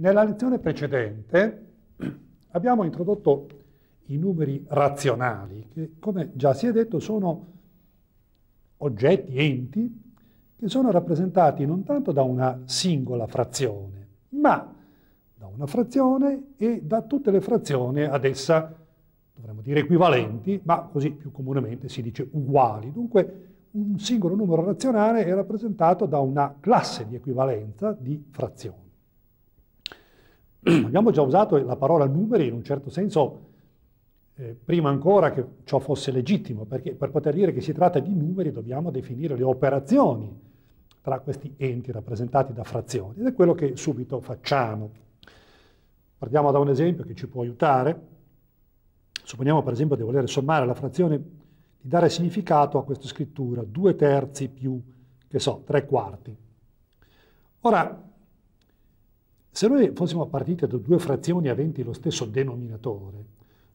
Nella lezione precedente abbiamo introdotto i numeri razionali, che come già si è detto sono oggetti, enti, che sono rappresentati non tanto da una singola frazione, ma da una frazione e da tutte le frazioni ad essa, dovremmo dire equivalenti, ma così più comunemente si dice uguali. Dunque un singolo numero razionale è rappresentato da una classe di equivalenza di frazioni. abbiamo già usato la parola numeri in un certo senso eh, prima ancora che ciò fosse legittimo, perché per poter dire che si tratta di numeri dobbiamo definire le operazioni tra questi enti rappresentati da frazioni ed è quello che subito facciamo. Partiamo da un esempio che ci può aiutare. Supponiamo per esempio di voler sommare la frazione, di dare significato a questa scrittura, due terzi più, che so, 3 quarti. Ora, se noi fossimo partiti da due frazioni aventi lo stesso denominatore,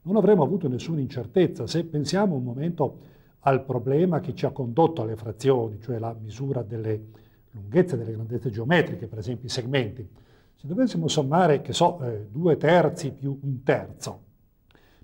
non avremmo avuto nessuna incertezza. Se pensiamo un momento al problema che ci ha condotto alle frazioni, cioè la misura delle lunghezze, delle grandezze geometriche, per esempio i segmenti, se dovessimo sommare, che so, eh, due terzi più un terzo,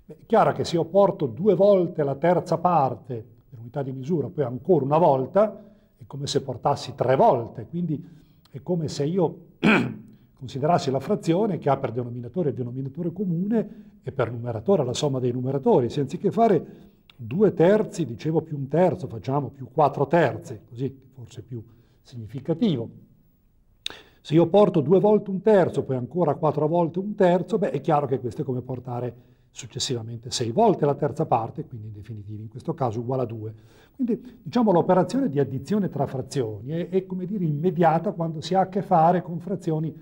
beh, è chiaro che se io porto due volte la terza parte dell'unità di misura, poi ancora una volta, è come se portassi tre volte, quindi è come se io considerarsi la frazione che ha per denominatore il denominatore comune e per numeratore la somma dei numeratori, se anziché fare due terzi, dicevo più un terzo, facciamo più quattro terzi, così forse più significativo. Se io porto due volte un terzo, poi ancora quattro volte un terzo, beh è chiaro che questo è come portare successivamente sei volte la terza parte, quindi in definitiva in questo caso uguale a 2. Quindi diciamo l'operazione di addizione tra frazioni è, è come dire immediata quando si ha a che fare con frazioni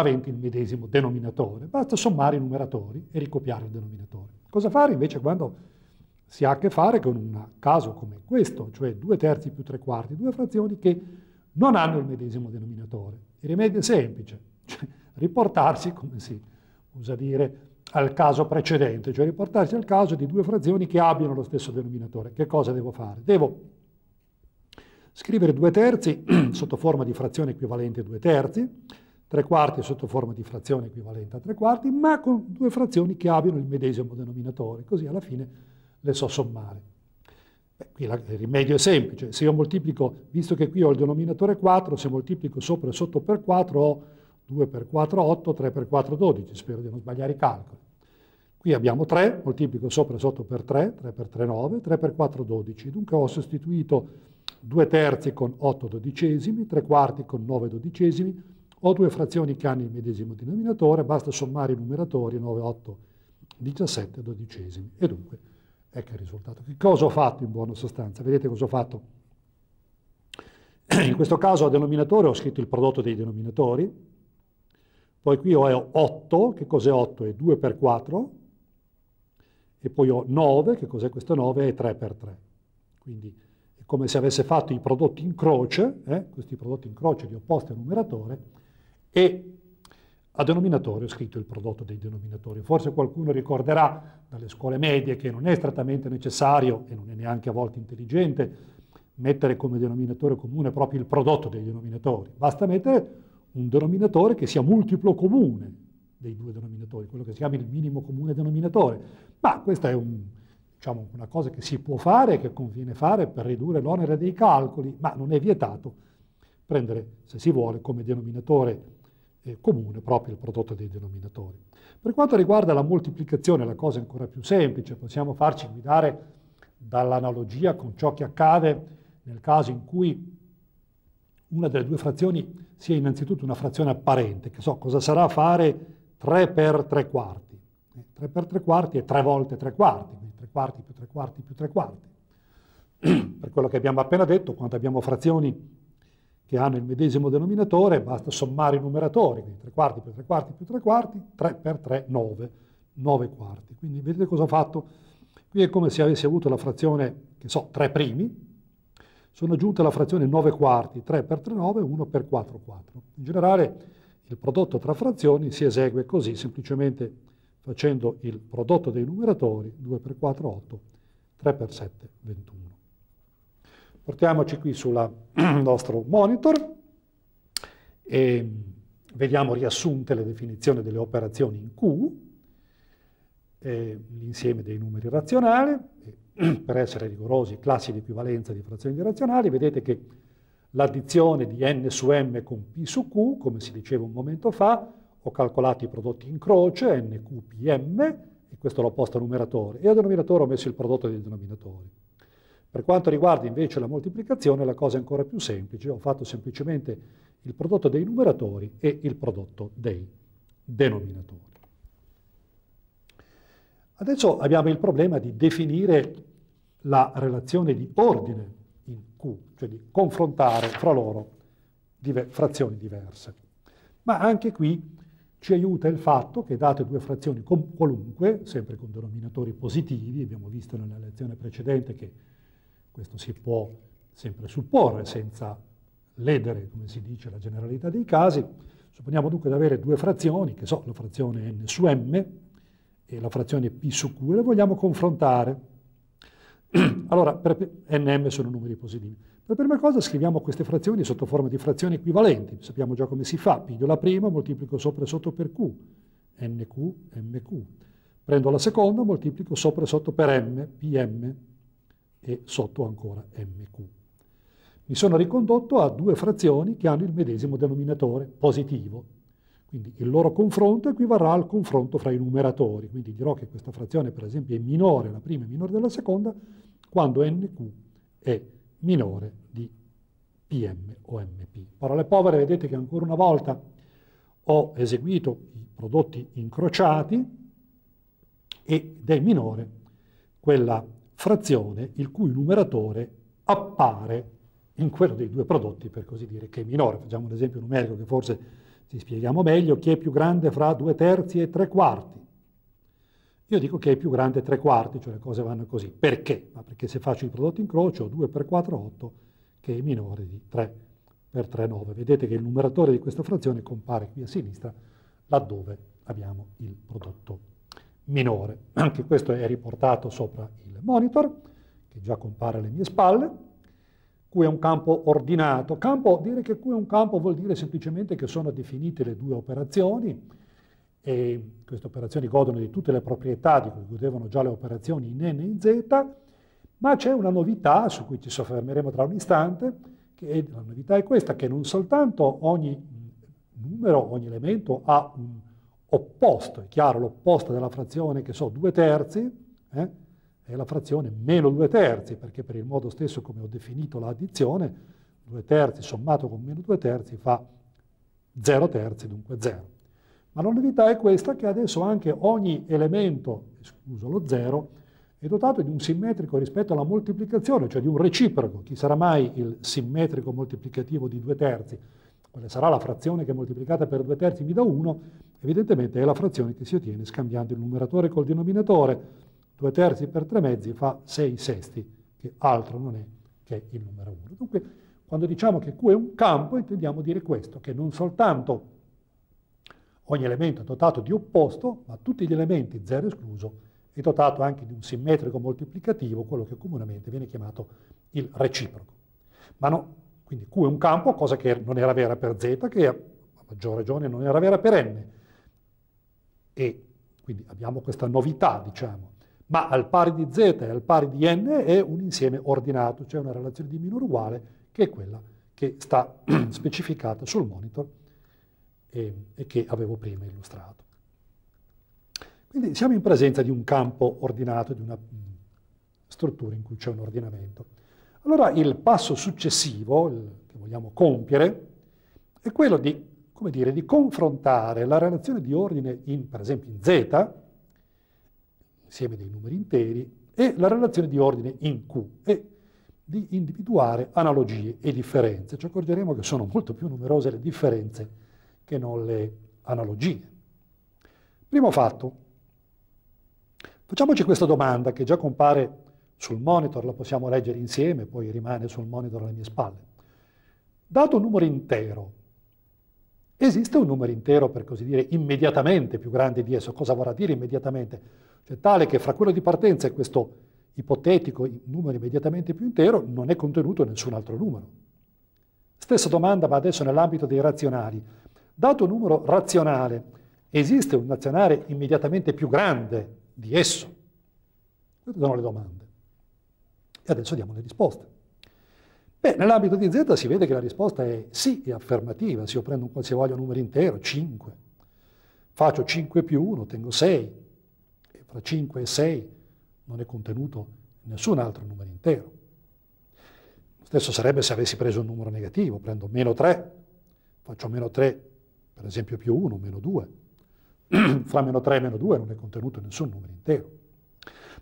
aventi il medesimo denominatore. Basta sommare i numeratori e ricopiare il denominatore. Cosa fare invece quando si ha a che fare con un caso come questo, cioè due terzi più tre quarti, due frazioni che non hanno il medesimo denominatore. Il rimedio è semplice, cioè riportarsi, come si usa dire, al caso precedente, cioè riportarsi al caso di due frazioni che abbiano lo stesso denominatore. Che cosa devo fare? Devo scrivere due terzi sotto forma di frazione equivalente a due terzi, tre quarti sotto forma di frazione equivalente a tre quarti, ma con due frazioni che abbiano il medesimo denominatore, così alla fine le so sommare. Beh, qui la, il rimedio è semplice, se io moltiplico, visto che qui ho il denominatore 4, se moltiplico sopra e sotto per 4 ho 2 per 4 8, 3 per 4 12, spero di non sbagliare i calcoli. Qui abbiamo 3, moltiplico sopra e sotto per 3, 3 per 3 9, 3 per 4 12, dunque ho sostituito 2 terzi con 8 dodicesimi, 3 quarti con 9 dodicesimi, ho due frazioni che hanno il medesimo denominatore, basta sommare i numeratori 9, 8, 17 dodicesimi. E dunque ecco il risultato. Che cosa ho fatto in buona sostanza? Vedete cosa ho fatto? In questo caso a denominatore ho scritto il prodotto dei denominatori, poi qui ho 8, che cos'è 8? È 2 per 4, e poi ho 9, che cos'è questo 9? È 3 per 3. Quindi è come se avesse fatto i prodotti in croce, eh, questi prodotti in croce di opposto al numeratore, e a denominatore ho scritto il prodotto dei denominatori. Forse qualcuno ricorderà dalle scuole medie che non è strettamente necessario e non è neanche a volte intelligente mettere come denominatore comune proprio il prodotto dei denominatori. Basta mettere un denominatore che sia multiplo comune dei due denominatori, quello che si chiama il minimo comune denominatore. Ma questa è un, diciamo, una cosa che si può fare, che conviene fare per ridurre l'onere dei calcoli, ma non è vietato prendere, se si vuole, come denominatore eh, comune proprio il prodotto dei denominatori. Per quanto riguarda la moltiplicazione, la cosa è ancora più semplice, possiamo farci guidare dall'analogia con ciò che accade nel caso in cui una delle due frazioni sia innanzitutto una frazione apparente, che so cosa sarà fare 3 per 3 quarti. 3 eh, per 3 quarti è 3 volte 3 quarti, quindi 3 quarti più 3 quarti più 3 quarti. per quello che abbiamo appena detto, quando abbiamo frazioni che hanno il medesimo denominatore, basta sommare i numeratori, quindi 3 quarti per 3 quarti più 3 quarti, 3 per 3, 9, 9 quarti. Quindi vedete cosa ho fatto? Qui è come se avessi avuto la frazione, che so, 3 primi, sono aggiunta la frazione 9 quarti, 3 per 3, 9, 1 per 4, 4. In generale il prodotto tra frazioni si esegue così, semplicemente facendo il prodotto dei numeratori, 2 per 4, 8, 3 per 7, 21. Portiamoci qui sul nostro monitor e vediamo riassunte le definizioni delle operazioni in Q, l'insieme dei numeri razionali, per essere rigorosi, classi di equivalenza di frazioni razionali, vedete che l'addizione di n su m con p su q, come si diceva un momento fa, ho calcolato i prodotti in croce, n, q, m, e questo l'ho posto al numeratore, e al denominatore ho messo il prodotto dei denominatori. Per quanto riguarda invece la moltiplicazione, la cosa è ancora più semplice, ho fatto semplicemente il prodotto dei numeratori e il prodotto dei denominatori. Adesso abbiamo il problema di definire la relazione di ordine in Q, cioè di confrontare fra loro frazioni diverse. Ma anche qui ci aiuta il fatto che date due frazioni qualunque, sempre con denominatori positivi, abbiamo visto nella lezione precedente che questo si può sempre supporre senza ledere, come si dice, la generalità dei casi. Supponiamo dunque di avere due frazioni, che so, la frazione n su m e la frazione p su q, e le vogliamo confrontare. allora, per n m sono numeri positivi. Per prima cosa scriviamo queste frazioni sotto forma di frazioni equivalenti, sappiamo già come si fa, piglio la prima, moltiplico sopra e sotto per q, nq, mq. Prendo la seconda, moltiplico sopra e sotto per m, pm, e sotto ancora MQ. Mi sono ricondotto a due frazioni che hanno il medesimo denominatore positivo, quindi il loro confronto equivarrà al confronto fra i numeratori, quindi dirò che questa frazione per esempio è minore, la prima è minore della seconda, quando NQ è minore di PM o MP. Parole povere, vedete che ancora una volta ho eseguito i prodotti incrociati ed è minore quella frazione il cui numeratore appare in quello dei due prodotti, per così dire, che è minore. Facciamo un esempio numerico che forse ci spieghiamo meglio. Chi è più grande fra due terzi e tre quarti? Io dico che è più grande tre quarti, cioè le cose vanno così. Perché? Ma perché se faccio il prodotto incrocio, ho 2 per 4, 8, che è minore di 3 per 3, 9. Vedete che il numeratore di questa frazione compare qui a sinistra, laddove abbiamo il prodotto minore. Anche questo è riportato sopra il monitor, che già compare alle mie spalle. Qui è un campo ordinato. Campo, dire che qui è un campo vuol dire semplicemente che sono definite le due operazioni e queste operazioni godono di tutte le proprietà di cui godevano già le operazioni in n e in z, ma c'è una novità su cui ci soffermeremo tra un istante, che la novità è questa, che non soltanto ogni numero, ogni elemento ha un opposto, è chiaro, l'opposto della frazione che so, due terzi, eh, è la frazione meno due terzi, perché per il modo stesso come ho definito l'addizione, due terzi sommato con meno due terzi fa 0 terzi, dunque 0. Ma la novità è questa che adesso anche ogni elemento, escluso lo 0, è dotato di un simmetrico rispetto alla moltiplicazione, cioè di un reciproco. Chi sarà mai il simmetrico moltiplicativo di due terzi? quale sarà la frazione che moltiplicata per due terzi mi dà 1, evidentemente è la frazione che si ottiene scambiando il numeratore col denominatore. 2 terzi per 3 mezzi fa 6 sesti, che altro non è che il numero 1. Dunque, quando diciamo che Q è un campo, intendiamo dire questo, che non soltanto ogni elemento è dotato di opposto, ma tutti gli elementi, 0 escluso, è dotato anche di un simmetrico moltiplicativo, quello che comunemente viene chiamato il reciproco. Ma no, quindi Q è un campo, cosa che non era vera per Z, che a maggior ragione non era vera per N. E quindi abbiamo questa novità, diciamo. Ma al pari di Z e al pari di N è un insieme ordinato, cioè una relazione di minore uguale che è quella che sta specificata sul monitor e, e che avevo prima illustrato. Quindi siamo in presenza di un campo ordinato, di una mm, struttura in cui c'è un ordinamento. Allora il passo successivo il, che vogliamo compiere è quello di, dire, di confrontare la relazione di ordine, in, per esempio in Z, insieme dei numeri interi, e la relazione di ordine in Q e di individuare analogie e differenze. Ci accorgeremo che sono molto più numerose le differenze che non le analogie. Primo fatto, facciamoci questa domanda che già compare sul monitor, la possiamo leggere insieme, poi rimane sul monitor alle mie spalle. Dato un numero intero, esiste un numero intero, per così dire, immediatamente più grande di esso. Cosa vorrà dire immediatamente? Cioè tale che fra quello di partenza e questo ipotetico numero immediatamente più intero non è contenuto nessun altro numero. Stessa domanda, ma adesso nell'ambito dei razionali. Dato un numero razionale, esiste un razionale immediatamente più grande di esso? Queste sono le domande. E adesso diamo le risposte. Beh, nell'ambito di Z si vede che la risposta è sì, è affermativa, se io prendo un qualsiasi numero intero, 5, faccio 5 più 1, ottengo 6, e fra 5 e 6 non è contenuto nessun altro numero intero. Lo stesso sarebbe se avessi preso un numero negativo, prendo meno 3, faccio meno 3, per esempio più 1, meno 2, fra meno 3 e meno 2 non è contenuto nessun numero intero.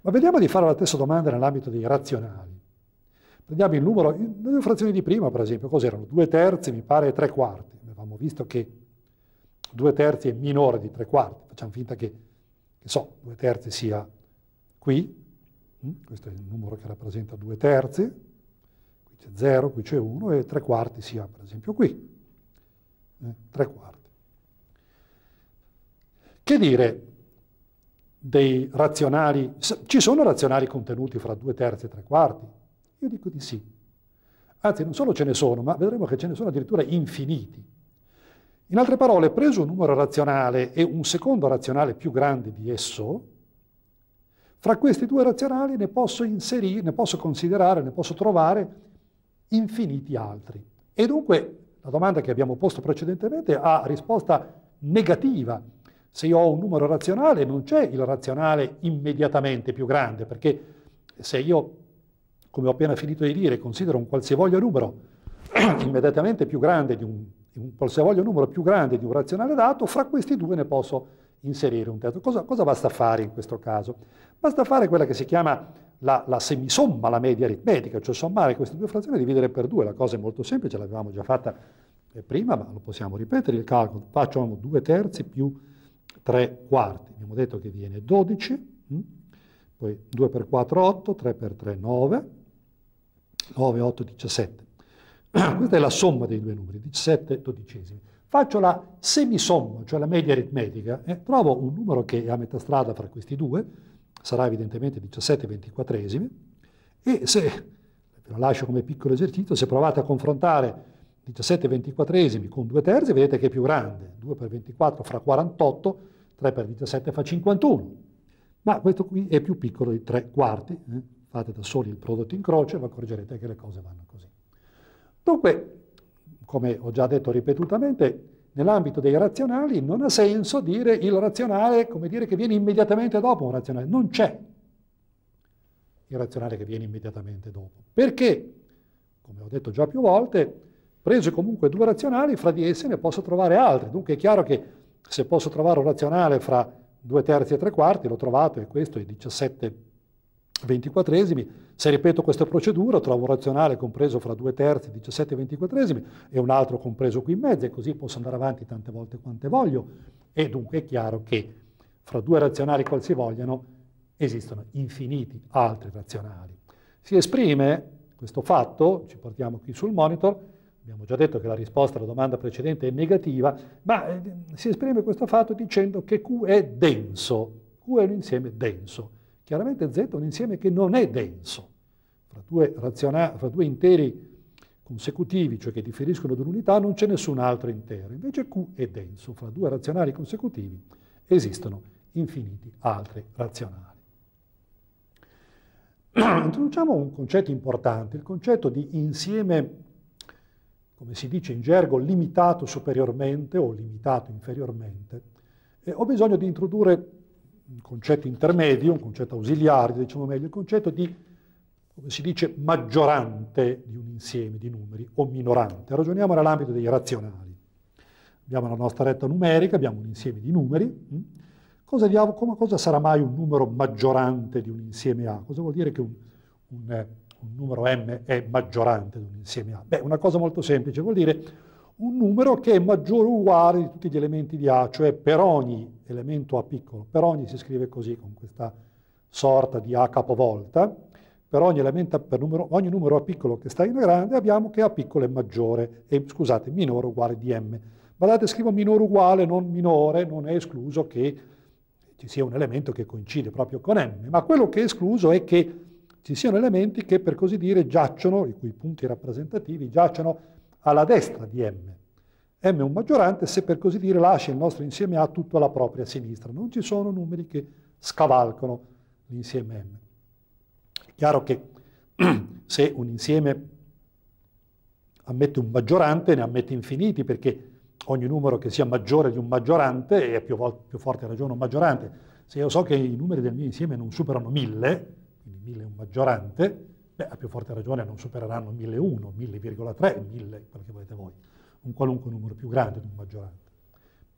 Ma vediamo di fare la stessa domanda nell'ambito dei razionali. Prendiamo il numero, le due frazioni di prima, per esempio, cos'erano? Due terzi, mi pare, e tre quarti. Avevamo visto che due terzi è minore di tre quarti. Facciamo finta che, che so, due terzi sia qui, mm, questo è il numero che rappresenta due terzi, qui c'è 0, qui c'è 1 e tre quarti sia per esempio qui, eh, tre quarti. Che dire, dei razionali, ci sono razionali contenuti fra due terzi e tre quarti? Io dico di sì. Anzi, non solo ce ne sono, ma vedremo che ce ne sono addirittura infiniti. In altre parole, preso un numero razionale e un secondo razionale più grande di esso, fra questi due razionali ne posso inserire, ne posso considerare, ne posso trovare infiniti altri. E dunque la domanda che abbiamo posto precedentemente ha risposta negativa, se io ho un numero razionale non c'è il razionale immediatamente più grande, perché se io, come ho appena finito di dire, considero un qualsivoglia numero immediatamente più grande di un, un qualsivoglia numero più grande di un razionale dato, fra questi due ne posso inserire un terzo. Cosa, cosa basta fare in questo caso? Basta fare quella che si chiama la, la, semisomma, la media aritmetica, cioè sommare queste due frazioni e dividere per due. La cosa è molto semplice, l'avevamo già fatta eh, prima, ma lo possiamo ripetere il calcolo. Facciamo due terzi più 3 quarti. Abbiamo detto che viene 12, mm? poi 2 per 4 8, 3 per 3 9, 9, 8, 17. Questa è la somma dei due numeri, 17 dodicesimi. Faccio la semisomma, cioè la media aritmetica, e eh? trovo un numero che è a metà strada fra questi due, sarà evidentemente 17 ventiquattresimi, e se, ve lo lascio come piccolo esercizio, se provate a confrontare 17 ventiquattresimi con 2 terzi, vedete che è più grande, 2 per 24 fra 48, 3 per 17 fa 51, ma questo qui è più piccolo di 3 quarti, eh? fate da soli il prodotto in croce, vi accorgerete che le cose vanno così. Dunque, come ho già detto ripetutamente, nell'ambito dei razionali non ha senso dire il razionale, come dire, che viene immediatamente dopo un razionale, non c'è il razionale che viene immediatamente dopo, perché, come ho detto già più volte, preso comunque due razionali, fra di esse ne posso trovare altri, dunque è chiaro che se posso trovare un razionale fra due terzi e tre quarti, l'ho trovato trovate, questo è 17 ventiquattresimi, se ripeto questa procedura trovo un razionale compreso fra due terzi, 17 ventiquattresimi e un altro compreso qui in mezzo e così posso andare avanti tante volte quante voglio e dunque è chiaro che fra due razionali qual si esistono infiniti altri razionali. Si esprime questo fatto, ci portiamo qui sul monitor, Abbiamo già detto che la risposta alla domanda precedente è negativa, ma eh, si esprime questo fatto dicendo che Q è denso. Q è un insieme denso. Chiaramente Z è un insieme che non è denso. Fra due, fra due interi consecutivi, cioè che differiscono di un'unità, non c'è nessun altro intero. Invece Q è denso. Fra due razionali consecutivi esistono infiniti altri razionali. Introduciamo un concetto importante, il concetto di insieme come si dice in gergo, limitato superiormente o limitato inferiormente, eh, ho bisogno di introdurre un concetto intermedio, un concetto ausiliario, diciamo meglio, il concetto di, come si dice, maggiorante di un insieme di numeri o minorante. Ragioniamo nell'ambito dei razionali. Abbiamo la nostra retta numerica, abbiamo un insieme di numeri. Hm? Cosa, diavolo, cosa sarà mai un numero maggiorante di un insieme A? Cosa vuol dire che un, un eh, un numero m è maggiorante di un insieme A? Beh, una cosa molto semplice, vuol dire un numero che è maggiore o uguale di tutti gli elementi di A, cioè per ogni elemento A piccolo, per ogni si scrive così con questa sorta di A capovolta, per ogni elemento per numero, ogni numero A piccolo che sta in grande abbiamo che A piccolo è maggiore, e, scusate, minore o uguale di M. Guardate, scrivo minore o uguale, non minore, non è escluso che ci sia un elemento che coincide proprio con M, ma quello che è escluso è che ci siano elementi che per così dire giacciono, i cui punti rappresentativi giacciono alla destra di M. M è un maggiorante se per così dire lascia il nostro insieme A tutto alla propria sinistra. Non ci sono numeri che scavalcano l'insieme M. È chiaro che se un insieme ammette un maggiorante ne ammette infiniti perché ogni numero che sia maggiore di un maggiorante è più, più forte ragione un maggiorante. Se io so che i numeri del mio insieme non superano mille, quindi 1000 è un maggiorante, beh, a più forte ragione non supereranno 1001, 1000,3, 1000, quello che volete voi, un qualunque numero più grande di un maggiorante.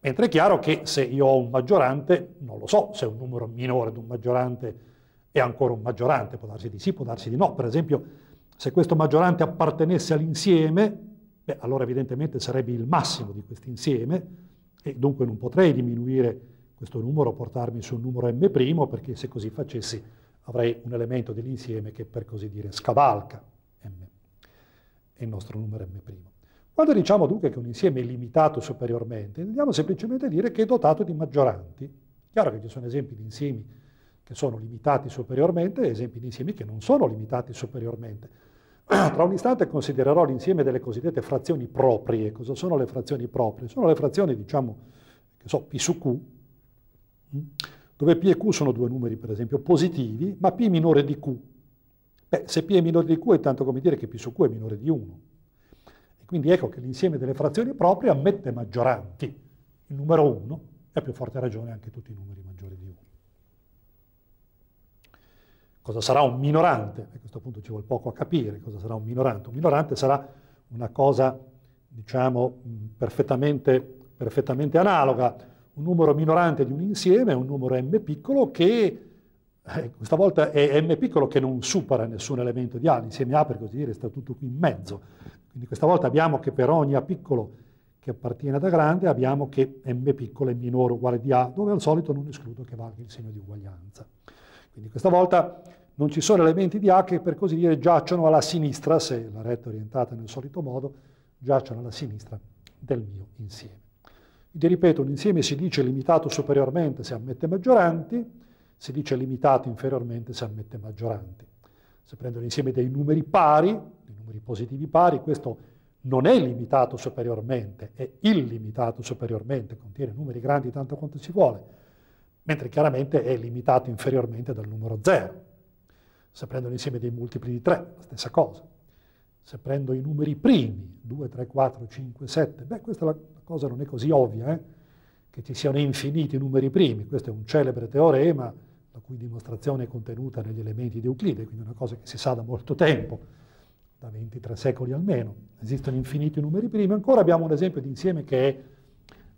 Mentre è chiaro che se io ho un maggiorante, non lo so se un numero minore di un maggiorante è ancora un maggiorante, può darsi di sì, può darsi di no. Per esempio, se questo maggiorante appartenesse all'insieme, beh, allora evidentemente sarebbe il massimo di questo insieme e dunque non potrei diminuire questo numero, portarmi su un numero m' perché se così facessi avrei un elemento dell'insieme che per così dire scavalca m, è il nostro numero m'. Quando diciamo dunque che un insieme è limitato superiormente, andiamo semplicemente a dire che è dotato di maggioranti. Chiaro che ci sono esempi di insiemi che sono limitati superiormente e esempi di insiemi che non sono limitati superiormente. Tra un istante considererò l'insieme delle cosiddette frazioni proprie. Cosa sono le frazioni proprie? Sono le frazioni, diciamo, che so, P su Q, mm, dove P e Q sono due numeri, per esempio, positivi, ma P è minore di Q. Beh, se P è minore di Q è tanto come dire che P su Q è minore di 1. E quindi ecco che l'insieme delle frazioni proprie ammette maggioranti. Il numero 1 e a più forte ragione anche tutti i numeri maggiori di 1. Cosa sarà un minorante? A questo punto ci vuole poco a capire cosa sarà un minorante. Un minorante sarà una cosa, diciamo, perfettamente, perfettamente analoga un numero minorante di un insieme, un numero m piccolo che eh, questa volta è m piccolo che non supera nessun elemento di A, l'insieme A per così dire sta tutto qui in mezzo. Quindi questa volta abbiamo che per ogni A piccolo che appartiene ad A grande abbiamo che m piccolo è minore o uguale di A, dove al solito non escludo che valga il segno di uguaglianza. Quindi questa volta non ci sono elementi di A che per così dire giacciono alla sinistra, se la retta è orientata nel solito modo, giacciono alla sinistra del mio insieme. Ti ripeto, un insieme si dice limitato superiormente se ammette maggioranti, si dice limitato inferiormente se ammette maggioranti. Se prendo l'insieme dei numeri pari, dei numeri positivi pari, questo non è limitato superiormente, è illimitato superiormente, contiene numeri grandi tanto quanto si vuole, mentre chiaramente è limitato inferiormente dal numero 0. Se prendo l'insieme dei multipli di 3, la stessa cosa. Se prendo i numeri primi, 2, 3, 4, 5, 7, beh, questa è la cosa non è così ovvia, eh? che ci siano infiniti numeri primi, questo è un celebre teorema la cui dimostrazione è contenuta negli elementi di Euclide, quindi una cosa che si sa da molto tempo, da 23 secoli almeno, esistono infiniti numeri primi, ancora abbiamo un esempio di insieme che è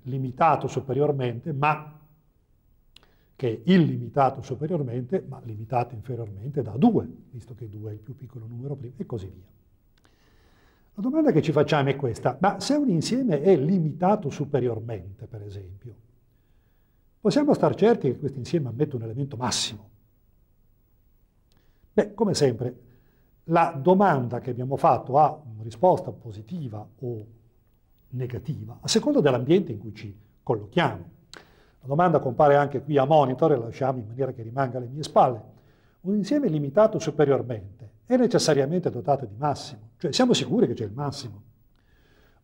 limitato superiormente, ma che è illimitato superiormente, ma limitato inferiormente da 2, visto che 2 è il più piccolo numero primo, e così via. La domanda che ci facciamo è questa, ma se un insieme è limitato superiormente, per esempio, possiamo star certi che questo insieme ammette un elemento massimo? Beh, come sempre, la domanda che abbiamo fatto ha una risposta positiva o negativa, a seconda dell'ambiente in cui ci collochiamo. La domanda compare anche qui a monitor e la lasciamo in maniera che rimanga alle mie spalle. Un insieme limitato superiormente è necessariamente dotato di massimo, cioè siamo sicuri che c'è il massimo.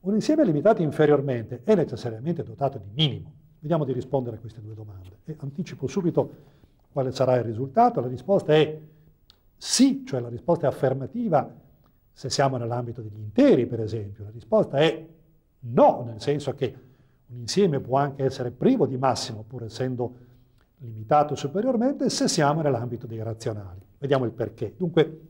Un insieme limitato inferiormente è necessariamente dotato di minimo. Vediamo di rispondere a queste due domande e anticipo subito quale sarà il risultato. La risposta è sì, cioè la risposta è affermativa se siamo nell'ambito degli interi, per esempio. La risposta è no, nel senso che un insieme può anche essere privo di massimo, pur essendo limitato superiormente, se siamo nell'ambito dei razionali. Vediamo il perché. Dunque,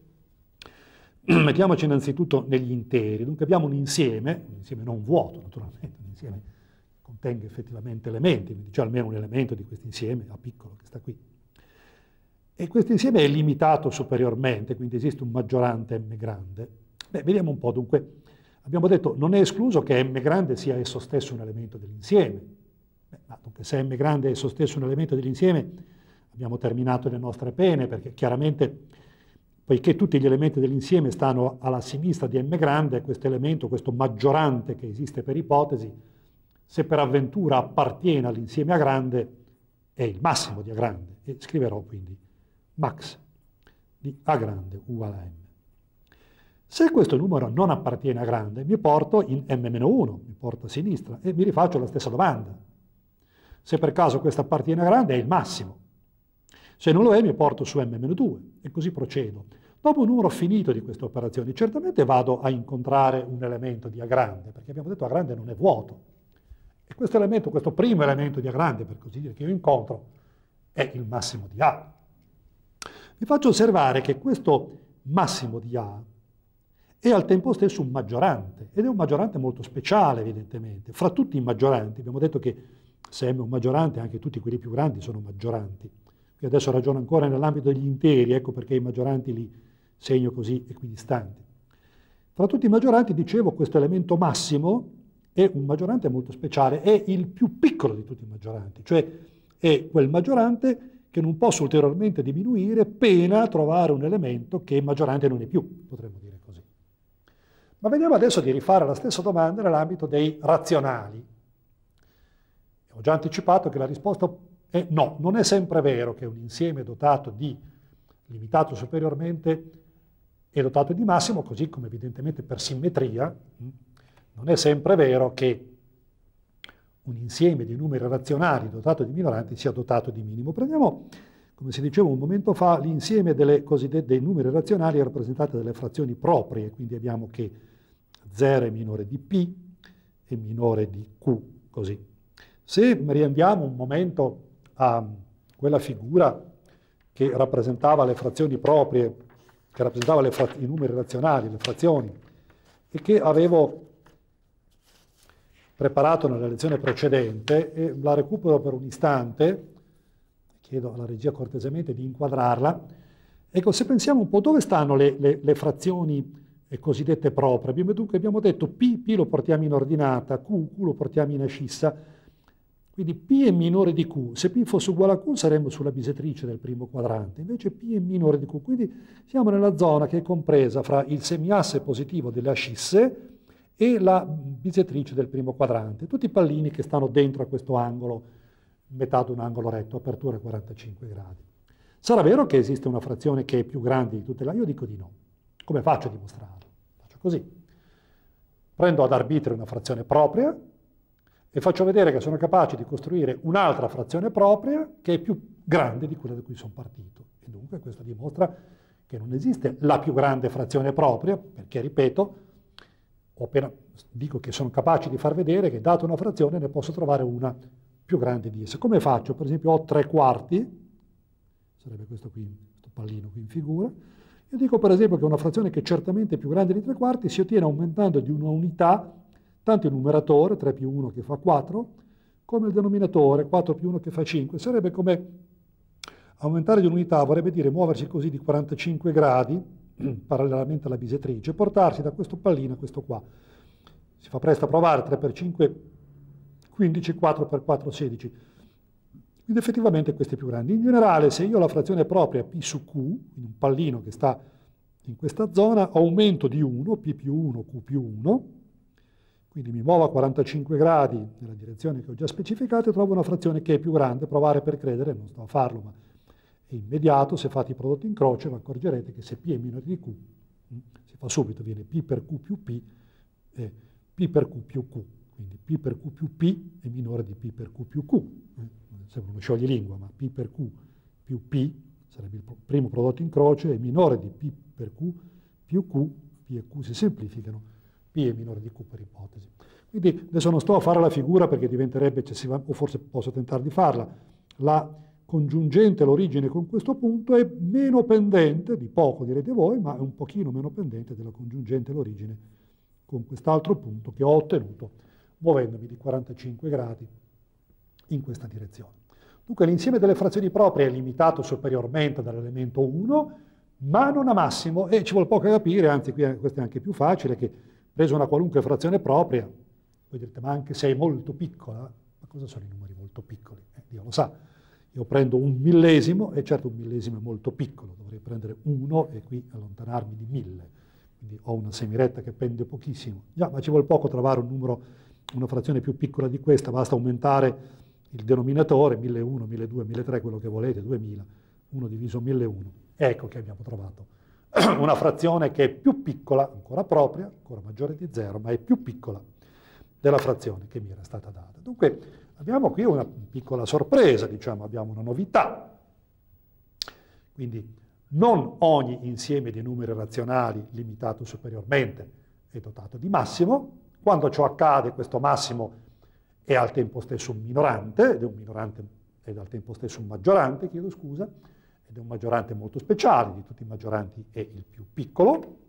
mettiamoci innanzitutto negli interi, dunque abbiamo un insieme, un insieme non vuoto naturalmente, un insieme che contenga effettivamente elementi, quindi c'è almeno un elemento di questo insieme, a piccolo, che sta qui. E questo insieme è limitato superiormente, quindi esiste un maggiorante m grande. Beh, vediamo un po' dunque. Abbiamo detto non è escluso che m grande sia esso stesso un elemento dell'insieme. ma dunque, se m grande è esso stesso un elemento dell'insieme, abbiamo terminato le nostre pene, perché chiaramente poiché tutti gli elementi dell'insieme stanno alla sinistra di M grande, questo elemento, questo maggiorante che esiste per ipotesi, se per avventura appartiene all'insieme A grande, è il massimo di A grande. E scriverò quindi max di A grande uguale a M. Se questo numero non appartiene a grande, mi porto in M-1, mi porto a sinistra, e mi rifaccio la stessa domanda. Se per caso questo appartiene a grande, è il massimo se non lo è mi porto su M-2 e così procedo. Dopo un numero finito di queste operazioni, certamente vado a incontrare un elemento di A grande, perché abbiamo detto A grande non è vuoto. E questo elemento, questo primo elemento di A grande, per così dire, che io incontro, è il massimo di A. Vi faccio osservare che questo massimo di A è al tempo stesso un maggiorante, ed è un maggiorante molto speciale evidentemente. Fra tutti i maggioranti, abbiamo detto che se M è un maggiorante, anche tutti quelli più grandi sono maggioranti. Qui adesso ragiono ancora nell'ambito degli interi, ecco perché i maggioranti li segno così equidistanti. Tra tutti i maggioranti, dicevo, questo elemento massimo è un maggiorante molto speciale, è il più piccolo di tutti i maggioranti, cioè è quel maggiorante che non posso ulteriormente diminuire pena trovare un elemento che maggiorante non è più, potremmo dire così. Ma vediamo adesso di rifare la stessa domanda nell'ambito dei razionali. Ho già anticipato che la risposta eh, no, non è sempre vero che un insieme dotato di limitato superiormente è dotato di massimo, così come evidentemente per simmetria, mm, non è sempre vero che un insieme di numeri razionali dotato di minoranti sia dotato di minimo. Prendiamo, come si diceva un momento fa, l'insieme dei numeri razionali rappresentati dalle frazioni proprie, quindi abbiamo che 0 è minore di p è minore di q, così. Se riandiamo un momento a quella figura che rappresentava le frazioni proprie, che rappresentava fra i numeri razionali, le frazioni, e che avevo preparato nella lezione precedente e la recupero per un istante, chiedo alla regia cortesemente di inquadrarla. Ecco, se pensiamo un po' dove stanno le, le, le frazioni eh, cosiddette proprie, dunque abbiamo detto P, P lo portiamo in ordinata, Q, Q lo portiamo in ascissa, quindi P è minore di Q. Se P fosse uguale a Q saremmo sulla bisettrice del primo quadrante, invece P è minore di Q. Quindi siamo nella zona che è compresa fra il semiasse positivo delle ascisse e la bisettrice del primo quadrante. Tutti i pallini che stanno dentro a questo angolo, metà di un angolo retto, apertura 45 gradi. Sarà vero che esiste una frazione che è più grande di tutte le altre? Io dico di no. Come faccio a dimostrarlo? Faccio così. Prendo ad arbitrio una frazione propria, e faccio vedere che sono capace di costruire un'altra frazione propria che è più grande di quella da cui sono partito. E dunque questo dimostra che non esiste la più grande frazione propria, perché ripeto, ho appena dico che sono capace di far vedere che data una frazione ne posso trovare una più grande di essa. Come faccio? Per esempio ho tre quarti, sarebbe questo qui, questo pallino qui in figura, io dico per esempio che una frazione che è certamente più grande di tre quarti si ottiene aumentando di una unità tanto il numeratore 3 più 1 che fa 4, come il denominatore 4 più 1 che fa 5. Sarebbe come aumentare di un'unità, vorrebbe dire muoversi così di 45 gradi, parallelamente alla bisettrice, e portarsi da questo pallino a questo qua. Si fa presto a provare 3 per 5, 15, 4 per 4, 16. Quindi effettivamente questi è più grandi. In generale, se io ho la frazione propria P su Q, quindi un pallino che sta in questa zona, aumento di 1, P più 1, Q più 1, quindi mi muovo a 45 gradi nella direzione che ho già specificato e trovo una frazione che è più grande, provare per credere, non sto a farlo, ma è immediato, se fate i prodotti in croce vi accorgerete che se P è minore di Q, mm, si fa subito, viene P per Q più P, eh, P per Q più Q, quindi P per Q più P è minore di P per Q più Q, eh, sembra uno scioglilingua, ma P per Q più P sarebbe il primo prodotto in croce, è minore di P per Q più Q, P e Q si semplificano, P è minore di Q per ipotesi. Quindi adesso non sto a fare la figura perché diventerebbe eccessiva, o forse posso tentare di farla. La congiungente l'origine con questo punto è meno pendente, di poco direte voi, ma è un pochino meno pendente della congiungente l'origine con quest'altro punto che ho ottenuto muovendomi di 45 gradi in questa direzione. Dunque l'insieme delle frazioni proprie è limitato superiormente dall'elemento 1, ma non a massimo, e ci vuole poco a capire, anzi qui, eh, questo è anche più facile, che preso una qualunque frazione propria, voi direte ma anche se è molto piccola, ma cosa sono i numeri molto piccoli? Eh, Dio lo sa, io prendo un millesimo e certo un millesimo è molto piccolo, dovrei prendere uno e qui allontanarmi di mille, quindi ho una semiretta che pende pochissimo. Già, ma ci vuole poco trovare un numero, una frazione più piccola di questa, basta aumentare il denominatore, 1001, 1002, 1003, quello che volete, 2000, 1 diviso 1001. Ecco che abbiamo trovato una frazione che è più piccola, ancora propria, ancora maggiore di zero, ma è più piccola della frazione che mi era stata data. Dunque abbiamo qui una piccola sorpresa, diciamo, abbiamo una novità. Quindi non ogni insieme di numeri razionali limitato superiormente è dotato di massimo, quando ciò accade questo massimo è al tempo stesso un minorante, ed, un minorante, ed al tempo stesso un maggiorante, chiedo scusa, ed è un maggiorante molto speciale, di tutti i maggioranti è il più piccolo,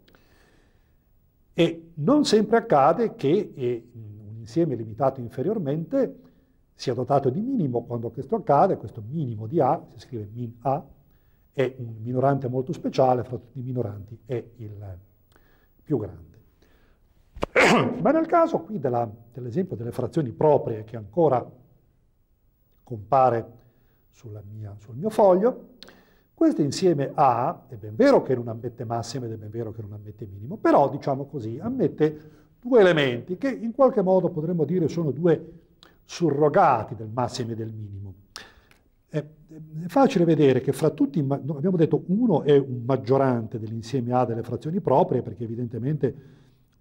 e non sempre accade che eh, un insieme limitato inferiormente sia dotato di minimo, quando questo accade, questo minimo di A, si scrive min A, è un minorante molto speciale, fra tutti i minoranti è il più grande. Ma nel caso qui dell'esempio dell delle frazioni proprie, che ancora compare mia, sul mio foglio, questo insieme A, è ben vero che non ammette massimo ed è ben vero che non ammette minimo, però diciamo così, ammette due elementi che in qualche modo potremmo dire sono due surrogati del massimo e del minimo. È facile vedere che fra tutti, abbiamo detto uno è un maggiorante dell'insieme A delle frazioni proprie, perché evidentemente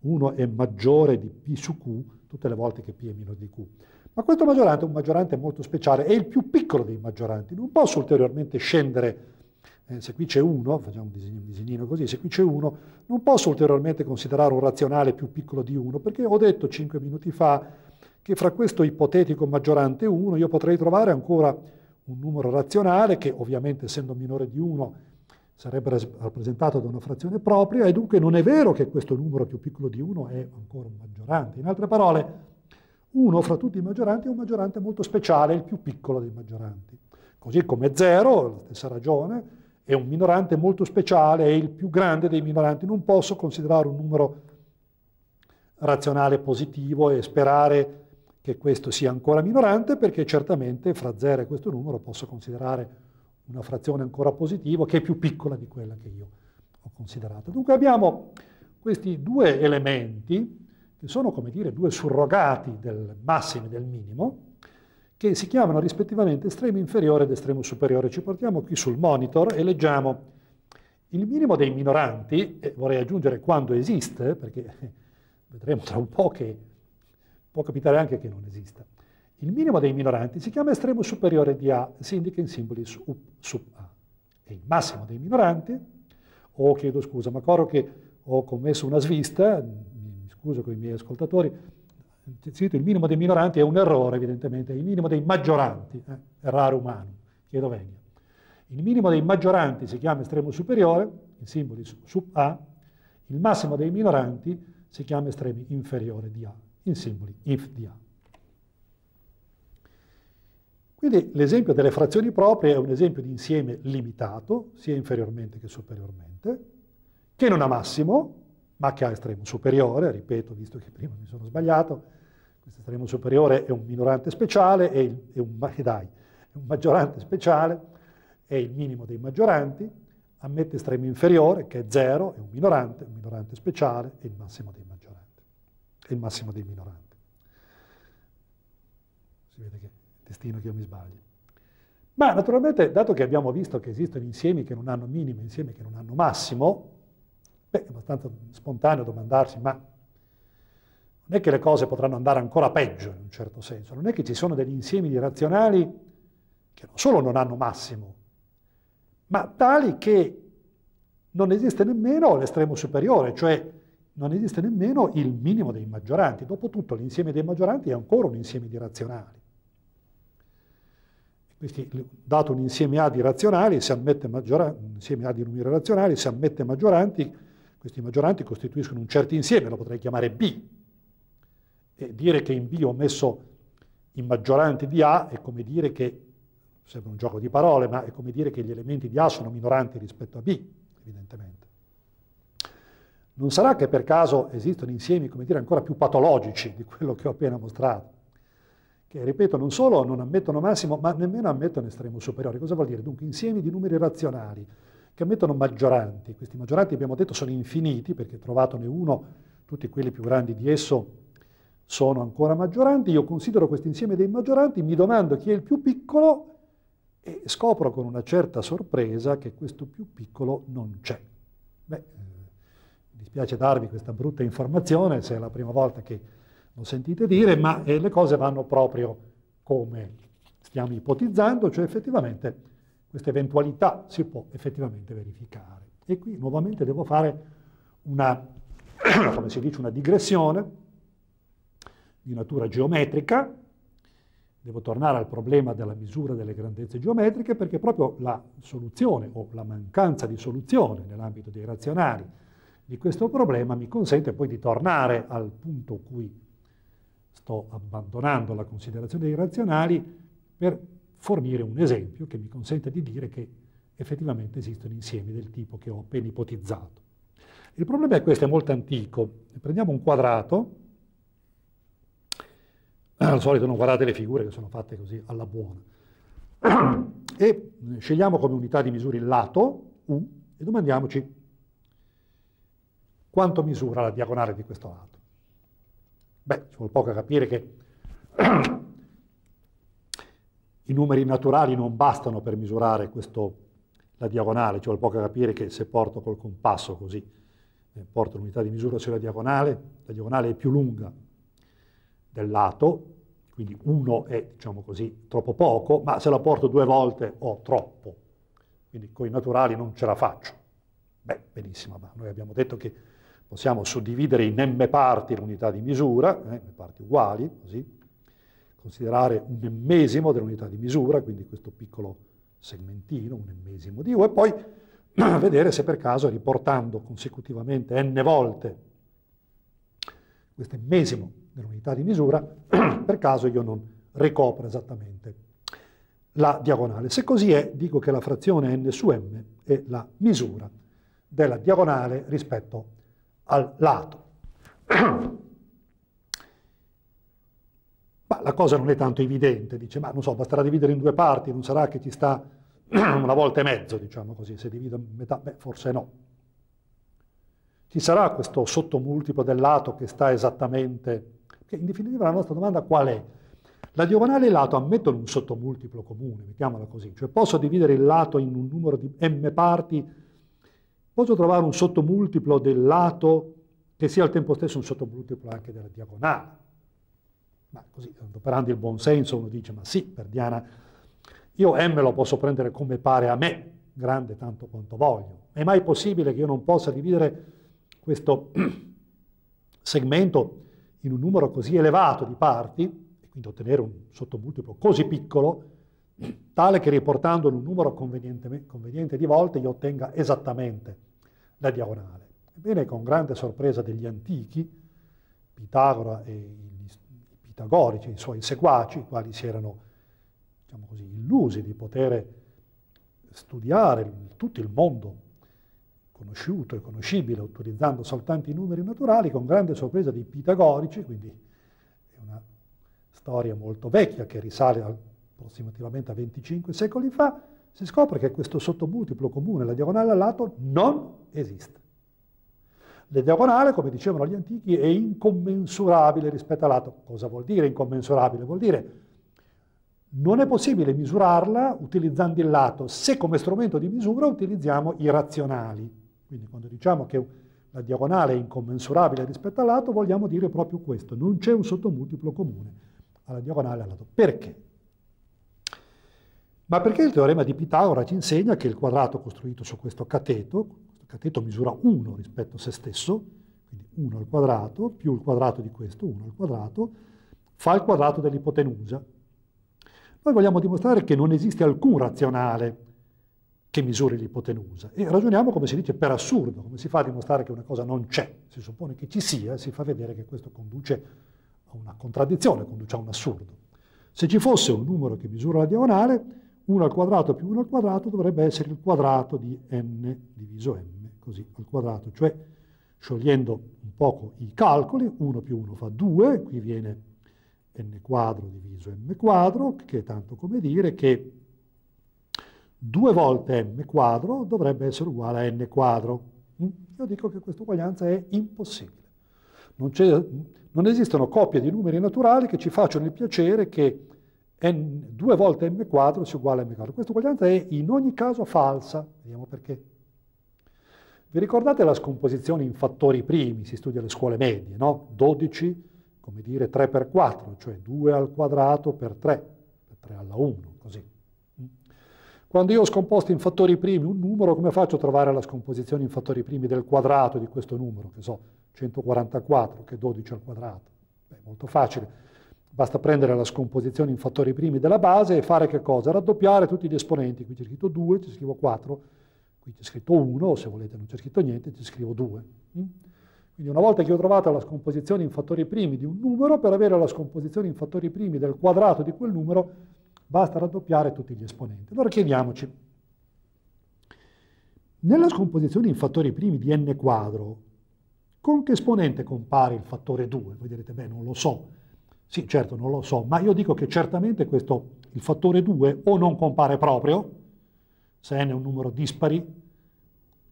uno è maggiore di P su Q tutte le volte che P è meno di Q. Ma questo maggiorante è un maggiorante molto speciale, è il più piccolo dei maggioranti, non posso ulteriormente scendere eh, se qui c'è uno, facciamo un disegnino, un disegnino così, se qui c'è uno, non posso ulteriormente considerare un razionale più piccolo di 1, perché ho detto 5 minuti fa che fra questo ipotetico maggiorante 1 io potrei trovare ancora un numero razionale che ovviamente essendo minore di 1 sarebbe rappresentato da una frazione propria e dunque non è vero che questo numero più piccolo di 1 è ancora un maggiorante. In altre parole, 1 fra tutti i maggioranti è un maggiorante molto speciale, il più piccolo dei maggioranti. Così come 0, la stessa ragione, è un minorante molto speciale, è il più grande dei minoranti. Non posso considerare un numero razionale positivo e sperare che questo sia ancora minorante, perché certamente fra 0 e questo numero posso considerare una frazione ancora positiva che è più piccola di quella che io ho considerato. Dunque abbiamo questi due elementi che sono, come dire, due surrogati del massimo e del minimo, che si chiamano rispettivamente estremo inferiore ed estremo superiore. Ci portiamo qui sul monitor e leggiamo il minimo dei minoranti, e vorrei aggiungere quando esiste, perché vedremo tra un po' che può capitare anche che non esista. Il minimo dei minoranti si chiama estremo superiore di A, si indica in simboli su, sub A. E il massimo dei minoranti, o oh, chiedo scusa, ma corro che ho commesso una svista, mi scuso con i miei ascoltatori, il minimo dei minoranti è un errore evidentemente, il minimo dei maggioranti, eh, errare umano, chiedo venia. Il minimo dei maggioranti si chiama estremo superiore, in simboli sub A, il massimo dei minoranti si chiama estremo inferiore di A, in simboli if di A. Quindi l'esempio delle frazioni proprie è un esempio di insieme limitato, sia inferiormente che superiormente, che non ha massimo, ma che ha estremo superiore, ripeto, visto che prima mi sono sbagliato, questo estremo superiore è un minorante speciale, è, il, è, un, dai, è un maggiorante speciale, è il minimo dei maggioranti, ammette estremo inferiore che è 0, è un minorante, un minorante speciale, è il massimo dei maggioranti, è il massimo dei minoranti. Si vede che è destino che io mi sbaglio. Ma naturalmente, dato che abbiamo visto che esistono insiemi che non hanno minimo, insiemi che non hanno massimo, beh, è abbastanza spontaneo domandarsi, ma non è che le cose potranno andare ancora peggio in un certo senso, non è che ci sono degli insiemi di razionali che non solo non hanno massimo, ma tali che non esiste nemmeno l'estremo superiore, cioè non esiste nemmeno il minimo dei maggioranti. Dopotutto l'insieme dei maggioranti è ancora un insieme di razionali. Questi, dato un insieme A di razionali, si ammette un insieme A di numeri razionali, si ammette maggioranti, questi maggioranti costituiscono un certo insieme, lo potrei chiamare B, e dire che in B ho messo il maggiorante di A è come dire che, sembra un gioco di parole, ma è come dire che gli elementi di A sono minoranti rispetto a B, evidentemente. Non sarà che per caso esistono insiemi, come dire, ancora più patologici di quello che ho appena mostrato, che, ripeto, non solo non ammettono massimo, ma nemmeno ammettono estremo superiore. Cosa vuol dire? Dunque, insiemi di numeri razionali che ammettono maggioranti. Questi maggioranti, abbiamo detto, sono infiniti, perché trovatene uno, tutti quelli più grandi di esso, sono ancora maggioranti, io considero questo insieme dei maggioranti, mi domando chi è il più piccolo e scopro con una certa sorpresa che questo più piccolo non c'è. Beh, mi eh, dispiace darvi questa brutta informazione se è la prima volta che lo sentite dire, ma eh, le cose vanno proprio come stiamo ipotizzando, cioè effettivamente questa eventualità si può effettivamente verificare. E qui nuovamente devo fare una, come si dice, una digressione di natura geometrica, devo tornare al problema della misura delle grandezze geometriche perché proprio la soluzione o la mancanza di soluzione nell'ambito dei razionali di questo problema mi consente poi di tornare al punto cui sto abbandonando la considerazione dei razionali per fornire un esempio che mi consente di dire che effettivamente esistono insiemi del tipo che ho appena ipotizzato. Il problema è questo, è molto antico. Prendiamo un quadrato eh, al solito non guardate le figure che sono fatte così alla buona. E eh, scegliamo come unità di misura il lato, U, e domandiamoci quanto misura la diagonale di questo lato. Beh, ci vuole poco a capire che i numeri naturali non bastano per misurare questo, la diagonale, ci vuole poco a capire che se porto col compasso così, eh, porto l'unità di misura sulla diagonale, la diagonale è più lunga del lato, quindi 1 è diciamo così troppo poco, ma se la porto due volte ho troppo, quindi con i naturali non ce la faccio. Beh, benissimo, ma noi abbiamo detto che possiamo suddividere in m parti l'unità di misura, eh, parti uguali, così, considerare un emmesimo dell'unità di misura, quindi questo piccolo segmentino, un emmesimo di u, e poi vedere se per caso riportando consecutivamente n volte questo emmesimo dell'unità di misura, per caso io non ricopro esattamente la diagonale. Se così è, dico che la frazione n su m è la misura della diagonale rispetto al lato. Ma la cosa non è tanto evidente, dice, ma non so, basterà dividere in due parti, non sarà che ci sta una volta e mezzo, diciamo così, se divido metà, beh, forse no. Ci sarà questo sottomultiplo del lato che sta esattamente perché in definitiva la nostra domanda qual è? La diagonale e il lato ammettono un sottomultiplo comune, mettiamola così, cioè posso dividere il lato in un numero di m parti, posso trovare un sottomultiplo del lato che sia al tempo stesso un sottomultiplo anche della diagonale. Ma così, adoperando il buon senso, uno dice, ma sì, per Diana, io m lo posso prendere come pare a me, grande tanto quanto voglio. È mai possibile che io non possa dividere questo segmento in un numero così elevato di parti, e quindi ottenere un sottomultiplo così piccolo, tale che riportandolo un numero conveniente di volte io ottenga esattamente la diagonale. Ebbene, con grande sorpresa degli antichi, Pitagora e i pitagorici, i suoi seguaci, i quali si erano diciamo così, illusi di poter studiare tutto il mondo conosciuto e conoscibile utilizzando soltanto i numeri naturali, con grande sorpresa dei pitagorici, quindi è una storia molto vecchia che risale approssimativamente a 25 secoli fa, si scopre che questo sottomultiplo comune, la diagonale al lato, non esiste. La diagonale, come dicevano gli antichi, è incommensurabile rispetto al lato. Cosa vuol dire incommensurabile? Vuol dire non è possibile misurarla utilizzando il lato se come strumento di misura utilizziamo i razionali. Quindi quando diciamo che la diagonale è incommensurabile rispetto al lato, vogliamo dire proprio questo, non c'è un sottomultiplo comune alla diagonale al lato. Perché? Ma perché il teorema di Pitagora ci insegna che il quadrato costruito su questo cateto, questo cateto misura 1 rispetto a se stesso, quindi 1 al quadrato, più il quadrato di questo, 1 al quadrato, fa il quadrato dell'ipotenusa. Noi vogliamo dimostrare che non esiste alcun razionale che misure l'ipotenusa e ragioniamo come si dice per assurdo, come si fa a dimostrare che una cosa non c'è, si suppone che ci sia, si fa vedere che questo conduce a una contraddizione, conduce a un assurdo. Se ci fosse un numero che misura la diagonale, 1 al quadrato più 1 al quadrato dovrebbe essere il quadrato di n diviso m, così al quadrato, cioè sciogliendo un poco i calcoli, 1 più 1 fa 2, qui viene n quadro diviso m quadro, che è tanto come dire che 2 volte m quadro dovrebbe essere uguale a n quadro. Mm? Io dico che questa uguaglianza è impossibile. Non, non esistono coppie di numeri naturali che ci facciano il piacere che n, 2 volte m quadro sia uguale a m quadro. Questa uguaglianza è in ogni caso falsa. Vediamo perché. Vi ricordate la scomposizione in fattori primi? Si studia alle scuole medie, no? 12, come dire, 3 per 4, cioè 2 al quadrato per 3, per 3 alla 1, così. Quando io ho scomposto in fattori primi un numero, come faccio a trovare la scomposizione in fattori primi del quadrato di questo numero, che so, 144, che è 12 al quadrato? Beh, molto facile. Basta prendere la scomposizione in fattori primi della base e fare che cosa? Raddoppiare tutti gli esponenti. Qui c'è scritto 2, ci scrivo 4, qui c'è scritto 1, se volete non c'è scritto niente, ci scrivo 2. Mm? Quindi una volta che ho trovato la scomposizione in fattori primi di un numero, per avere la scomposizione in fattori primi del quadrato di quel numero, basta raddoppiare tutti gli esponenti. Allora chiediamoci, nella scomposizione in fattori primi di n quadro, con che esponente compare il fattore 2? Voi direte, beh, non lo so. Sì, certo, non lo so, ma io dico che certamente questo, il fattore 2 o non compare proprio, se n è un numero dispari,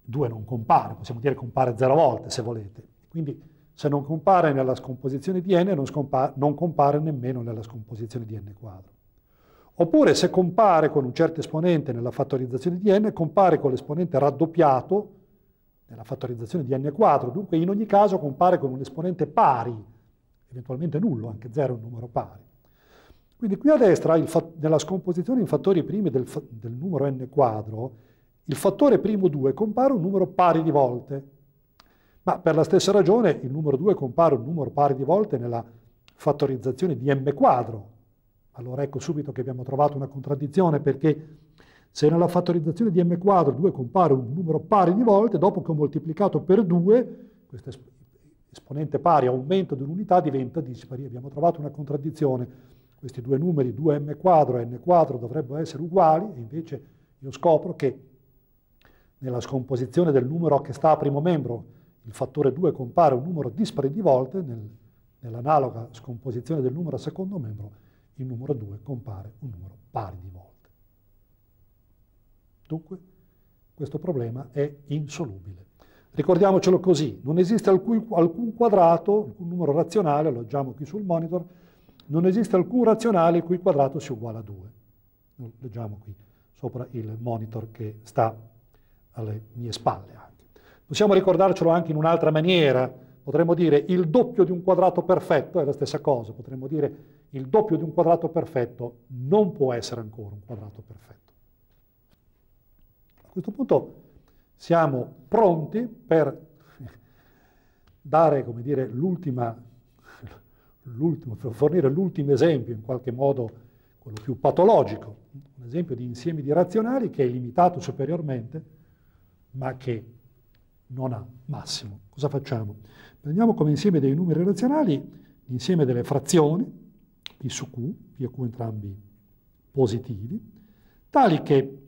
2 non compare, possiamo dire compare 0 volte se volete. Quindi se non compare nella scomposizione di n, non, non compare nemmeno nella scomposizione di n quadro. Oppure se compare con un certo esponente nella fattorizzazione di n, compare con l'esponente raddoppiato nella fattorizzazione di n quadro, dunque in ogni caso compare con un esponente pari, eventualmente nullo, anche 0 è un numero pari. Quindi qui a destra, nella scomposizione in fattori primi del, fa del numero n quadro, il fattore primo 2 compare un numero pari di volte, ma per la stessa ragione il numero 2 compare un numero pari di volte nella fattorizzazione di m quadro, allora ecco subito che abbiamo trovato una contraddizione perché se nella fattorizzazione di m quadro 2 compare un numero pari di volte, dopo che ho moltiplicato per 2, questo esponente pari aumento di un'unità diventa dispari. Abbiamo trovato una contraddizione. Questi due numeri, 2m quadro e n quadro, dovrebbero essere uguali, e invece io scopro che nella scomposizione del numero che sta a primo membro, il fattore 2 compare un numero dispari di volte, nel, nell'analoga scomposizione del numero a secondo membro, il numero 2 compare un numero pari di volte. Dunque, questo problema è insolubile. Ricordiamocelo così, non esiste alcun, quadrato, alcun numero razionale, lo leggiamo qui sul monitor, non esiste alcun razionale il cui quadrato sia uguale a 2. Lo leggiamo qui sopra il monitor che sta alle mie spalle. Anche. Possiamo ricordarcelo anche in un'altra maniera, potremmo dire il doppio di un quadrato perfetto è la stessa cosa, potremmo dire il doppio di un quadrato perfetto non può essere ancora un quadrato perfetto. A questo punto siamo pronti per dare, come dire, l'ultima, per fornire l'ultimo esempio, in qualche modo quello più patologico, un esempio di insieme di razionali che è limitato superiormente, ma che non ha massimo. Cosa facciamo? Prendiamo come insieme dei numeri razionali l'insieme delle frazioni, di su Q, P e Q entrambi positivi, tali che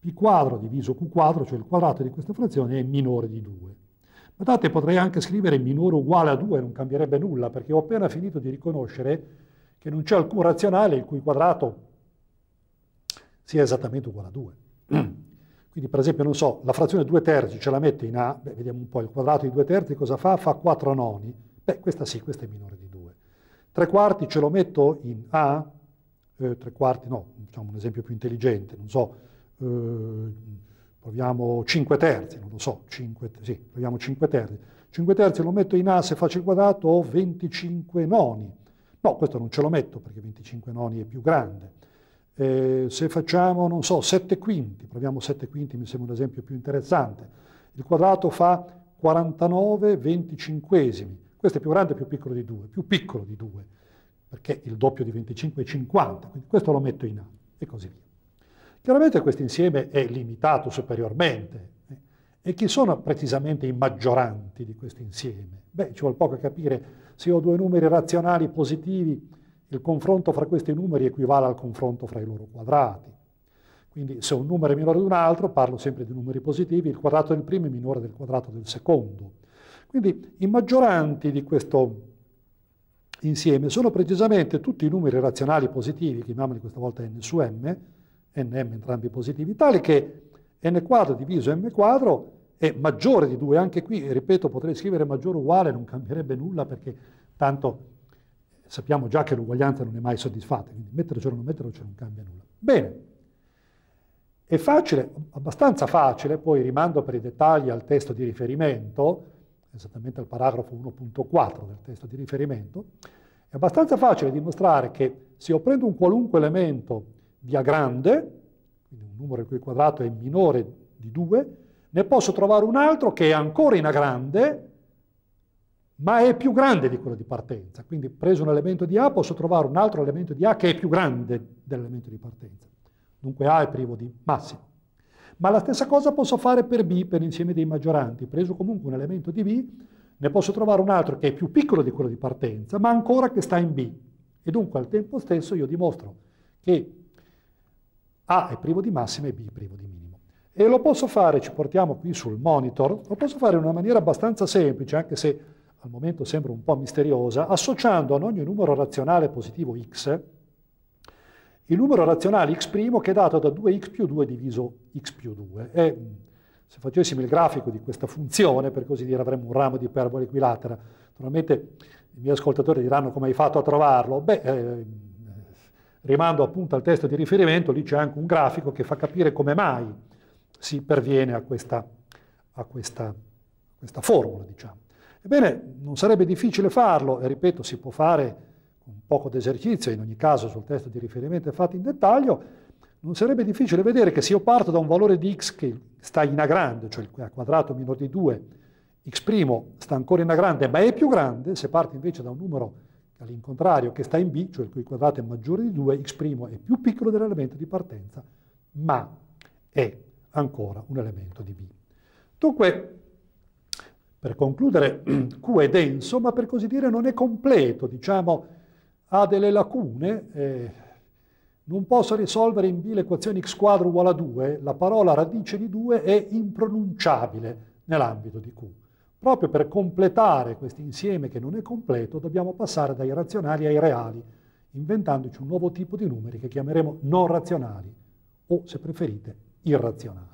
P quadro diviso Q quadro, cioè il quadrato di questa frazione, è minore di 2. Guardate, potrei anche scrivere minore o uguale a 2, non cambierebbe nulla, perché ho appena finito di riconoscere che non c'è alcun razionale il cui quadrato sia esattamente uguale a 2. Quindi, per esempio, non so, la frazione 2 terzi ce la metto in A, beh, vediamo un po', il quadrato di 2 terzi cosa fa? Fa 4 noni. Beh, questa sì, questa è minore di 2. Tre quarti ce lo metto in A, eh, tre quarti no, diciamo un esempio più intelligente, non so, eh, proviamo 5 terzi, non lo so, 5, sì, proviamo 5 terzi. 5 terzi lo metto in A se faccio il quadrato ho 25 noni. No, questo non ce lo metto perché 25 noni è più grande. Eh, se facciamo, non so, 7 quinti, proviamo 7 quinti, mi sembra un esempio più interessante. Il quadrato fa 49 venticinquesimi questo è più grande o più piccolo di 2? Più piccolo di 2, perché il doppio di 25 è 50, quindi questo lo metto in A e così via. Chiaramente questo insieme è limitato superiormente. Eh? E chi sono precisamente i maggioranti di questo insieme? Beh, ci vuole poco a capire se ho due numeri razionali positivi, il confronto fra questi numeri equivale al confronto fra i loro quadrati. Quindi se un numero è minore di un altro, parlo sempre di numeri positivi, il quadrato del primo è minore del quadrato del secondo. Quindi i maggioranti di questo insieme sono precisamente tutti i numeri razionali positivi, chiamiamoli questa volta n su m, n m entrambi positivi, tali che n quadro diviso m quadro è maggiore di 2, anche qui, ripeto, potrei scrivere maggiore o uguale, non cambierebbe nulla perché tanto sappiamo già che l'uguaglianza non è mai soddisfatta, quindi mettercelo o non mettercelo non cambia nulla. Bene, è facile, abbastanza facile, poi rimando per i dettagli al testo di riferimento, esattamente al paragrafo 1.4 del testo di riferimento, è abbastanza facile dimostrare che se io prendo un qualunque elemento di A grande, quindi un numero il cui quadrato è minore di 2, ne posso trovare un altro che è ancora in A grande, ma è più grande di quello di partenza. Quindi preso un elemento di A posso trovare un altro elemento di A che è più grande dell'elemento di partenza. Dunque A è privo di massimo ma la stessa cosa posso fare per B, per l'insieme dei maggioranti. Preso comunque un elemento di B, ne posso trovare un altro che è più piccolo di quello di partenza, ma ancora che sta in B. E dunque al tempo stesso io dimostro che A è privo di massima e B è privo di minimo. E lo posso fare, ci portiamo qui sul monitor, lo posso fare in una maniera abbastanza semplice, anche se al momento sembra un po' misteriosa, associando ad ogni numero razionale positivo x, il numero razionale x' che è dato da 2x più 2 diviso x più 2. E mm, se facessimo il grafico di questa funzione, per così dire, avremmo un ramo di iperbola equilatera. Naturalmente i miei ascoltatori diranno come hai fatto a trovarlo. Beh, eh, rimando appunto al testo di riferimento, lì c'è anche un grafico che fa capire come mai si perviene a questa, a questa, questa formula, diciamo. Ebbene, non sarebbe difficile farlo, e ripeto, si può fare con poco d'esercizio, in ogni caso sul testo di riferimento è fatto in dettaglio, non sarebbe difficile vedere che se io parto da un valore di x che sta in A grande, cioè il quadrato minore di 2, x' sta ancora in A grande ma è più grande, se parto invece da un numero all'incontrario che sta in B, cioè il cui quadrato è maggiore di 2, x' è più piccolo dell'elemento di partenza, ma è ancora un elemento di B. Dunque, per concludere, Q è denso, ma per così dire non è completo, diciamo, ha delle lacune, eh, non posso risolvere in B l'equazione x quadro uguale a 2, la parola radice di 2 è impronunciabile nell'ambito di Q. Proprio per completare questo insieme che non è completo, dobbiamo passare dai razionali ai reali, inventandoci un nuovo tipo di numeri che chiameremo non razionali o, se preferite, irrazionali.